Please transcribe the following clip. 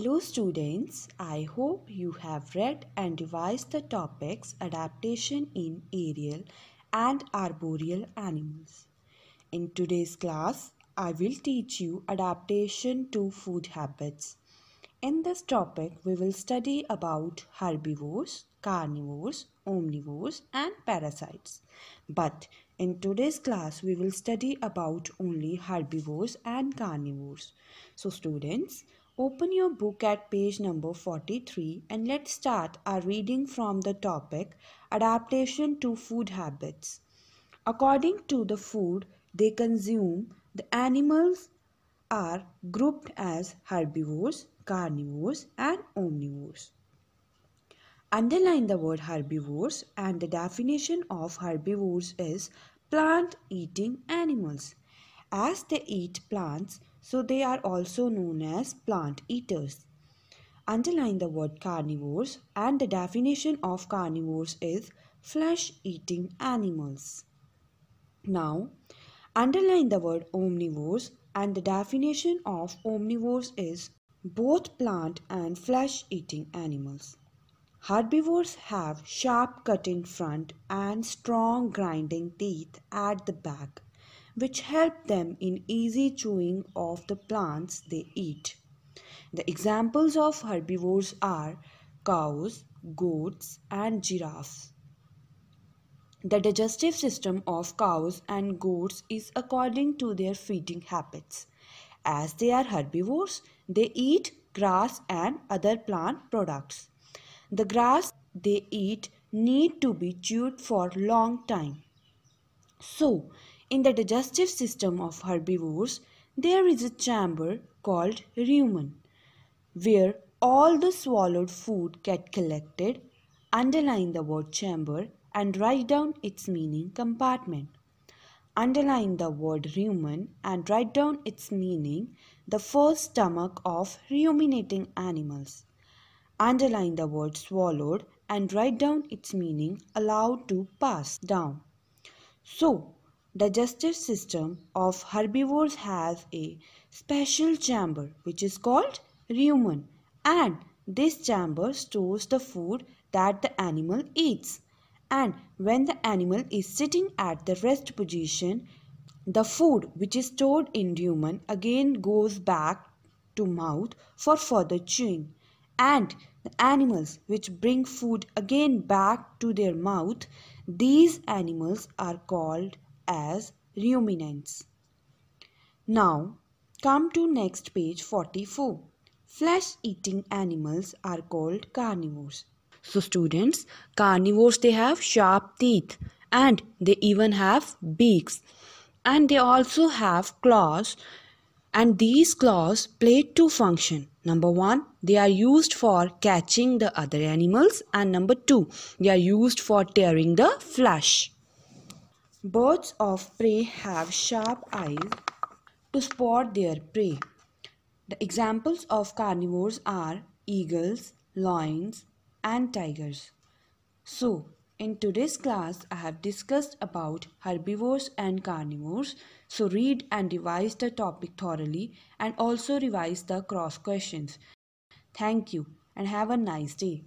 Hello students, I hope you have read and revised the topics adaptation in aerial and arboreal animals. In today's class, I will teach you adaptation to food habits. In this topic, we will study about herbivores, carnivores, omnivores and parasites. But in today's class, we will study about only herbivores and carnivores. So students, Open your book at page number 43 and let's start our reading from the topic Adaptation to Food Habits. According to the food they consume, the animals are grouped as herbivores, carnivores, and omnivores. Underline the word herbivores and the definition of herbivores is plant eating animals. As they eat plants, so they are also known as plant eaters. Underline the word carnivores and the definition of carnivores is flesh-eating animals. Now, underline the word omnivores and the definition of omnivores is both plant and flesh-eating animals. Herbivores have sharp cutting front and strong grinding teeth at the back which help them in easy chewing of the plants they eat. The examples of herbivores are cows, goats and giraffes. The digestive system of cows and goats is according to their feeding habits. As they are herbivores, they eat grass and other plant products. The grass they eat need to be chewed for long time. So, in the digestive system of herbivores, there is a chamber called rumen, where all the swallowed food get collected. Underline the word chamber and write down its meaning compartment. Underline the word rumen and write down its meaning the first stomach of ruminating animals. Underline the word swallowed and write down its meaning allowed to pass down. So, digestive system of herbivores has a special chamber which is called rumen and this chamber stores the food that the animal eats and when the animal is sitting at the rest position the food which is stored in rumen again goes back to mouth for further chewing and the animals which bring food again back to their mouth these animals are called as ruminants. Now come to next page 44. Flesh eating animals are called carnivores. So students, carnivores they have sharp teeth and they even have beaks and they also have claws and these claws play two functions. Number one, they are used for catching the other animals and number two, they are used for tearing the flesh. Birds of prey have sharp eyes to spot their prey. The examples of carnivores are eagles, lions, and tigers. So, in today's class, I have discussed about herbivores and carnivores. So, read and revise the topic thoroughly and also revise the cross questions. Thank you and have a nice day.